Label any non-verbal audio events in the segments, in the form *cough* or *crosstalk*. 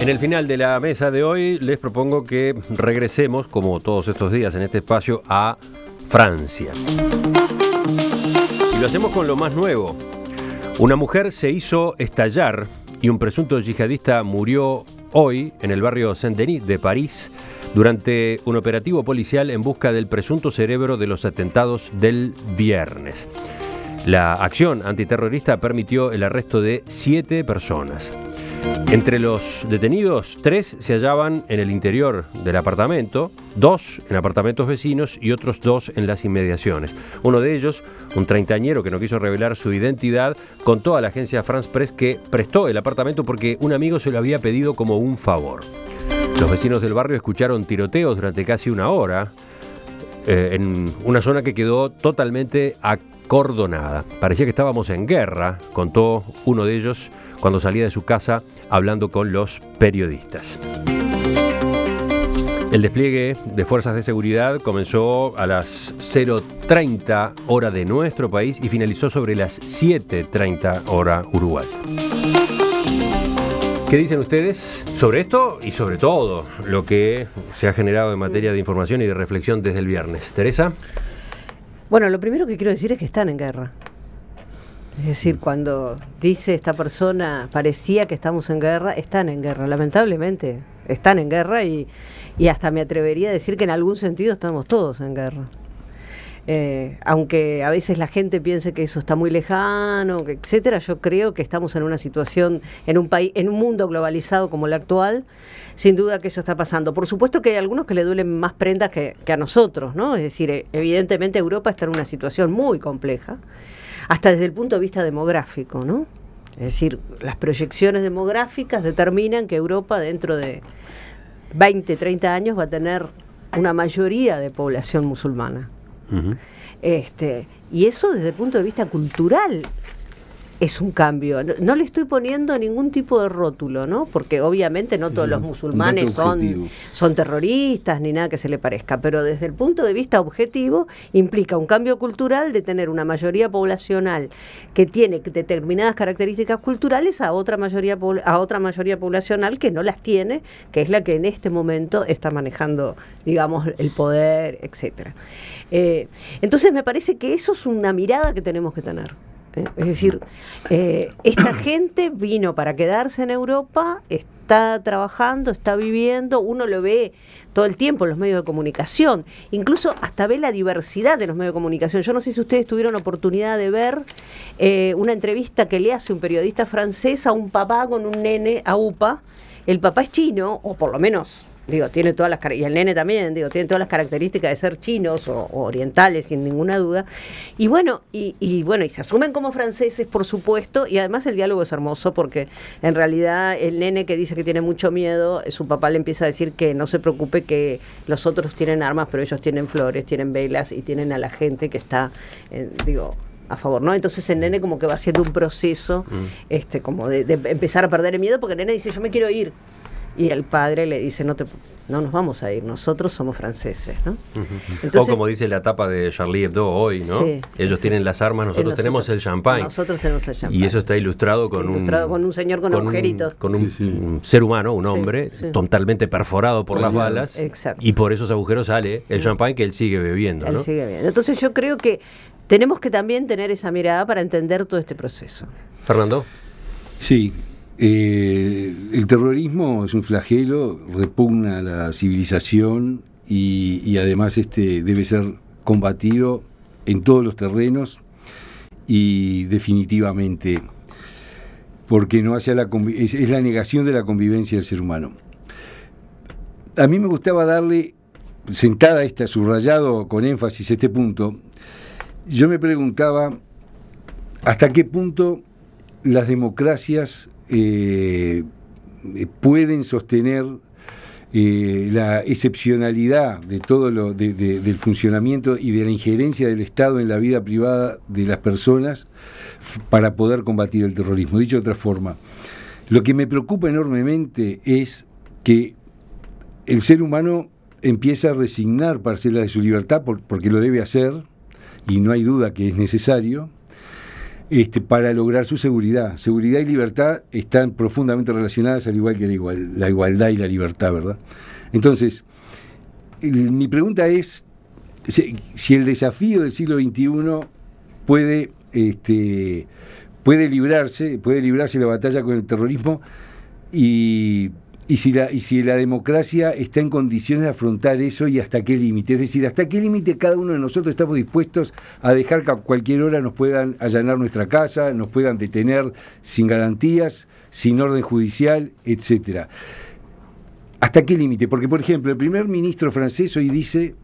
En el final de la mesa de hoy les propongo que regresemos, como todos estos días en este espacio, a Francia. Y lo hacemos con lo más nuevo. Una mujer se hizo estallar y un presunto yihadista murió hoy en el barrio Saint-Denis de París durante un operativo policial en busca del presunto cerebro de los atentados del viernes. La acción antiterrorista permitió el arresto de siete personas. Entre los detenidos, tres se hallaban en el interior del apartamento, dos en apartamentos vecinos y otros dos en las inmediaciones. Uno de ellos, un treintañero que no quiso revelar su identidad, contó a la agencia France Press que prestó el apartamento porque un amigo se lo había pedido como un favor. Los vecinos del barrio escucharon tiroteos durante casi una hora eh, en una zona que quedó totalmente activa cordonada. Parecía que estábamos en guerra, contó uno de ellos cuando salía de su casa hablando con los periodistas. El despliegue de fuerzas de seguridad comenzó a las 0.30 hora de nuestro país y finalizó sobre las 7.30 hora Uruguay. ¿Qué dicen ustedes sobre esto y sobre todo lo que se ha generado en materia de información y de reflexión desde el viernes? Teresa. Bueno, lo primero que quiero decir es que están en guerra. Es decir, mm. cuando dice esta persona, parecía que estamos en guerra, están en guerra, lamentablemente, están en guerra y, y hasta me atrevería a decir que en algún sentido estamos todos en guerra. Eh, aunque a veces la gente piense que eso está muy lejano, etcétera, yo creo que estamos en una situación, en un país, en un mundo globalizado como el actual, sin duda que eso está pasando. Por supuesto que hay algunos que le duelen más prendas que, que a nosotros, ¿no? Es decir, eh, evidentemente Europa está en una situación muy compleja, hasta desde el punto de vista demográfico, ¿no? Es decir, las proyecciones demográficas determinan que Europa dentro de 20, 30 años va a tener una mayoría de población musulmana este, y eso desde el punto de vista cultural es un cambio. No, le estoy poniendo ningún tipo de rótulo, ¿no? Porque obviamente no todos los musulmanes son, son terroristas ni nada que se le parezca, pero desde el punto de vista objetivo implica un cambio cultural de tener una mayoría poblacional que tiene determinadas características culturales a otra mayoría a otra mayoría poblacional que no las tiene, que es la que en este momento está manejando, digamos, el poder, etcétera. Eh, entonces me parece que eso es una mirada que tenemos que tener. Eh, es decir, eh, esta *coughs* gente vino para quedarse en Europa, está trabajando, está viviendo, uno lo ve todo el tiempo en los medios de comunicación, incluso hasta ve la diversidad de los medios de comunicación. Yo no sé si ustedes tuvieron oportunidad de ver eh, una entrevista que le hace un periodista francés a un papá con un nene a UPA. El papá es chino, o por lo menos digo, tiene todas las y el nene también, digo, tiene todas las características de ser chinos o, orientales sin ninguna duda. Y bueno, y, bueno, y se asumen como franceses, por supuesto, y además el diálogo es hermoso porque en realidad el nene que dice que tiene mucho miedo, eh, su papá le empieza a decir que no se preocupe que los otros tienen armas, pero ellos tienen flores, tienen velas y tienen a la gente que está eh, digo a favor, ¿no? Entonces el nene como que va haciendo un proceso, mm. este, como de empezar a perder el miedo, porque el nene dice, yo me quiero ir, y el padre le dice, no te no nos vamos a ir, nosotros somos franceses. ¿no? o como dice la tapa de Charlie Hebdo hoy, ¿no? Ellos tienen las armas, nosotros, tenemos el champagne. Y eso está ilustrado con, un, con un señor con, agujeritos. con un, ser humano, un hombre, totalmente perforado por las balas. Y por esos agujeros sale el mm. champagne que él sigue bebiendo. sigue bebiendo. Entonces yo creo que tenemos que también tener esa mirada para entender todo este proceso. Fernando. Sí, eh, el terrorismo es un flagelo, repugna a la civilización y, además este debe ser combatido en todos los terrenos y definitivamente, porque no es la negación de la convivencia del ser humano. A mí me gustaba darle sentada esta, subrayado con énfasis este punto, yo me preguntaba hasta qué punto las democracias eh, pueden sostener eh, la excepcionalidad de todo lo del funcionamiento y de la injerencia del Estado en la vida privada de las personas para poder combatir el terrorismo. Dicho de otra forma, lo que me preocupa enormemente es que el ser humano empieza a resignar parcelas de su libertad porque lo debe hacer y no hay duda que es necesario este, para lograr su seguridad. Seguridad y libertad están profundamente relacionadas al igual que la, igualdad y la libertad, ¿verdad? Entonces, mi pregunta es si, el desafío del siglo XXI puede, este, puede librarse, puede librarse la batalla con el terrorismo y y si, la, democracia está en condiciones de afrontar eso y hasta qué límite. Es decir, hasta qué límite cada uno de nosotros estamos dispuestos a dejar que a cualquier hora nos puedan allanar nuestra casa, nos puedan detener sin garantías, sin orden judicial, etcétera. ¿Hasta qué límite? Porque, por ejemplo, el primer ministro francés hoy dice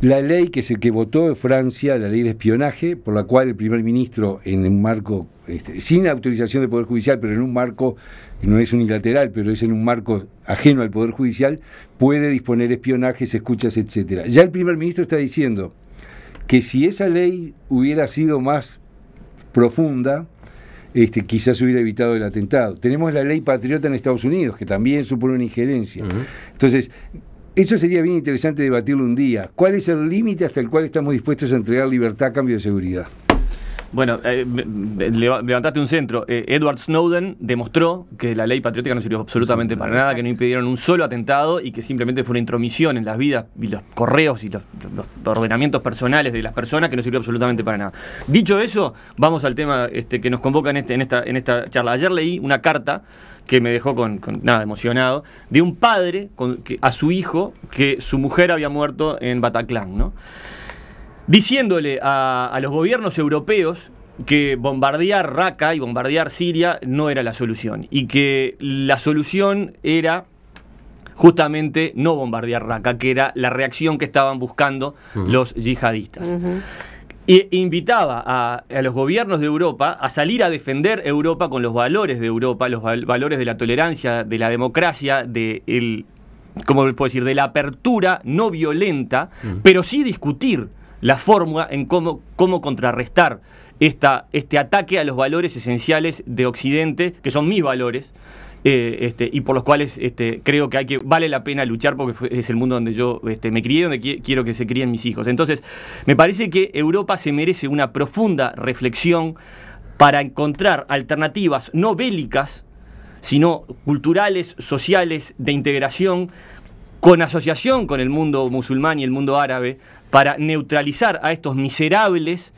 la ley que se que votó en Francia, la ley de espionaje, por la cual el primer ministro, en un marco, este, sin autorización del Poder Judicial, pero en un marco, no es unilateral, pero es en un marco ajeno al Poder Judicial, puede disponer espionajes, escuchas, etcétera. Ya el primer ministro está diciendo que si esa ley hubiera sido más profunda, este, quizás hubiera evitado el atentado. Tenemos la ley patriota en Estados Unidos, que también supone una injerencia. Entonces, eso sería bien interesante debatirlo un día. ¿Cuál es el límite hasta el cual estamos dispuestos a entregar libertad a cambio de seguridad? Bueno, eh, levantaste un centro. Eh, Edward Snowden demostró que la ley patriótica no sirvió absolutamente para nada, que no impidieron un solo atentado y que simplemente fue una intromisión en las vidas y los correos y los, ordenamientos personales de las personas que no sirvió absolutamente para nada. Dicho eso, vamos al tema este, que nos convoca este, en, esta, charla. Ayer leí una carta que me dejó con, nada emocionado, de un padre a su hijo que su mujer había muerto en Bataclan, ¿no? diciéndole a, los gobiernos europeos que bombardear Raqqa y bombardear Siria no era la solución y que la solución era justamente no bombardear Raqqa, que era la reacción que estaban buscando los yihadistas. Y invitaba a, los gobiernos de Europa a salir a defender Europa con los valores de Europa, los valores de la tolerancia, de la democracia, de el, puedo decir?, de la apertura no violenta, pero sí discutir la fórmula en cómo, cómo contrarrestar esta, este ataque a los valores esenciales de Occidente, que son mis valores, eh, este, y por los cuales este, creo que, hay que vale la pena luchar porque es el mundo donde yo este, me crié, donde quiero que se críen mis hijos. Entonces, me parece que Europa se merece una profunda reflexión para encontrar alternativas no bélicas, sino culturales, sociales, de integración con asociación con el mundo musulmán y el mundo árabe, para neutralizar a estos miserables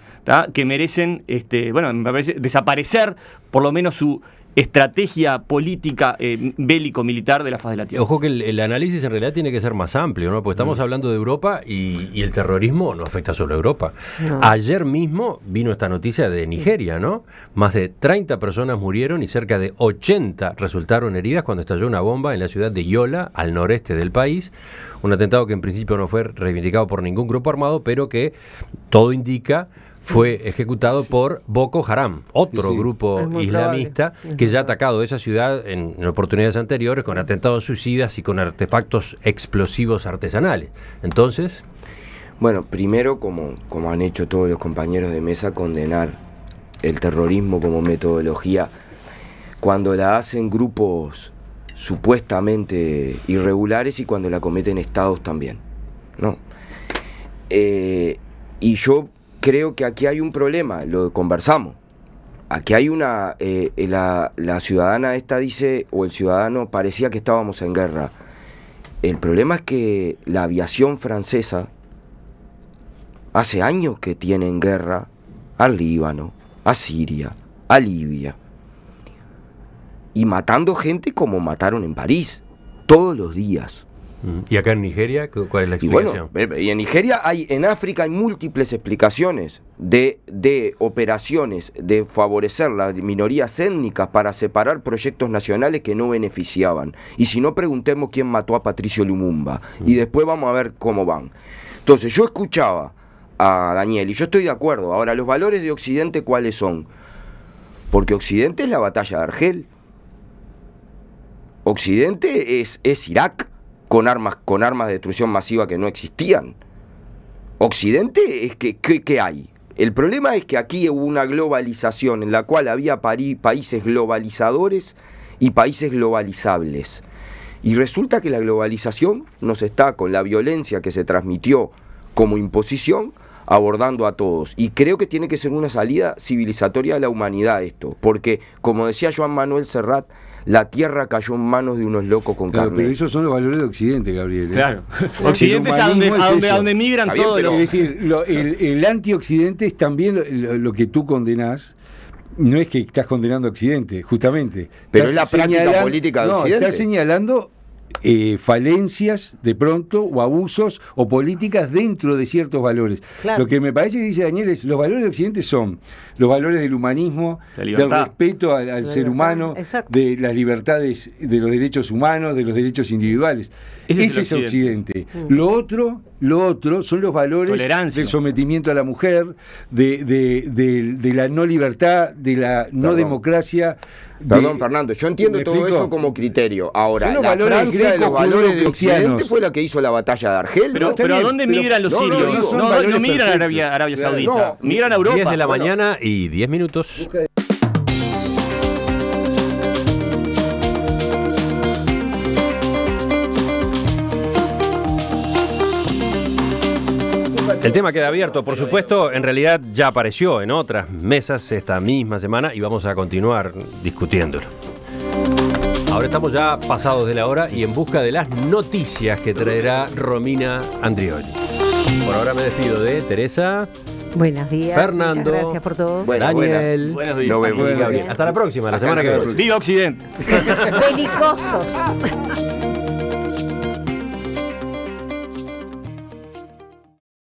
que merecen, este, bueno, desaparecer por lo menos su estrategia política eh, bélico-militar de la faz de la Tierra. Ojo que el, análisis en realidad tiene que ser más amplio, ¿no? Porque estamos mm. hablando de Europa y, el terrorismo no afecta solo a Europa. Ayer mismo vino esta noticia de Nigeria, ¿no? Más de 30 personas murieron y cerca de 80 resultaron heridas cuando estalló una bomba en la ciudad de Yola, al noreste del país. Un atentado que en principio no fue reivindicado por ningún grupo armado, pero que todo indica fue ejecutado por Boko Haram, otro grupo islamista que ya ha atacado esa ciudad en, oportunidades anteriores con atentados suicidas y con artefactos explosivos artesanales. Entonces... Bueno, primero, como, como han hecho todos los compañeros de mesa, condenar el terrorismo como metodología. Cuando la hacen grupos supuestamente irregulares y cuando la cometen estados también. ¿no? Eh, y yo creo que aquí hay un problema, lo conversamos. Aquí hay una, eh, la, la, ciudadana esta dice, o el ciudadano parecía que estábamos en guerra. El problema es que la aviación francesa hace años que tiene en guerra al Líbano, a Siria, a Libia. Y matando gente como mataron en París, todos los días. ¿Y acá en Nigeria? ¿Cuál es la explicación? Eh, y en Nigeria hay, en África hay múltiples explicaciones de, de operaciones de favorecer las minorías étnicas para separar proyectos nacionales que no beneficiaban. Y si no, preguntemos quién mató a Patricio Lumumba. Mm. Y después vamos a ver cómo van. Entonces, yo escuchaba a Daniel y yo estoy de acuerdo. Ahora, los valores de Occidente, ¿cuáles son? Porque Occidente es la batalla de Argel. Occidente es, es Irak con armas, con armas de destrucción masiva que no existían. Occidente es que, hay. El problema es que aquí hubo una globalización en la cual había países globalizadores y países globalizables. Y resulta que la globalización nos está, con la violencia que se transmitió como imposición, abordando a todos. Y creo que tiene que ser una salida civilizatoria de la humanidad esto, porque como decía Joan Manuel Serrat, la tierra cayó en manos de unos locos con claro, carne. Pero esos son los valores de Occidente, Gabriel. ¿eh? Claro. Occidente es a donde, migran todos. los... Es decir, *laughs* el, anti-Occidente es también lo, que tú condenás no es que estás condenando a Occidente, justamente. Pero es la práctica política de no, Occidente. Estás señalando eh, falencias de pronto o abusos o políticas dentro de ciertos valores. Lo que me parece que dice Daniel es, los valores de Occidente son los valores del humanismo, del respeto al, ser humano, de las libertades, de los derechos humanos, de los derechos individuales. Ese, es, Occidente. Mm. Lo otro, lo otro son los valores del sometimiento a la mujer, de, la no libertad, de la no democracia. Perdón, Fernando, yo entiendo todo eso como criterio. Ahora, la Francia de los valores de Occidente fue la que hizo la batalla de Argel. Pero, ¿a dónde migran los sirios? No, no, migran a Arabia, Saudita, migran a Europa. 10 de la mañana y 10 minutos. El tema queda abierto, por supuesto, en realidad ya apareció en otras mesas esta misma semana y vamos a continuar discutiéndolo. Ahora estamos ya pasados de la hora y en busca de las noticias que traerá Romina Andrioli. Por ahora me despido de Teresa. Buenos días. Fernando. gracias por todo. Daniel. buenos días. Gabriel. Hasta la próxima, la semana que viene. Viva Occidente. *laughs* Belicosos.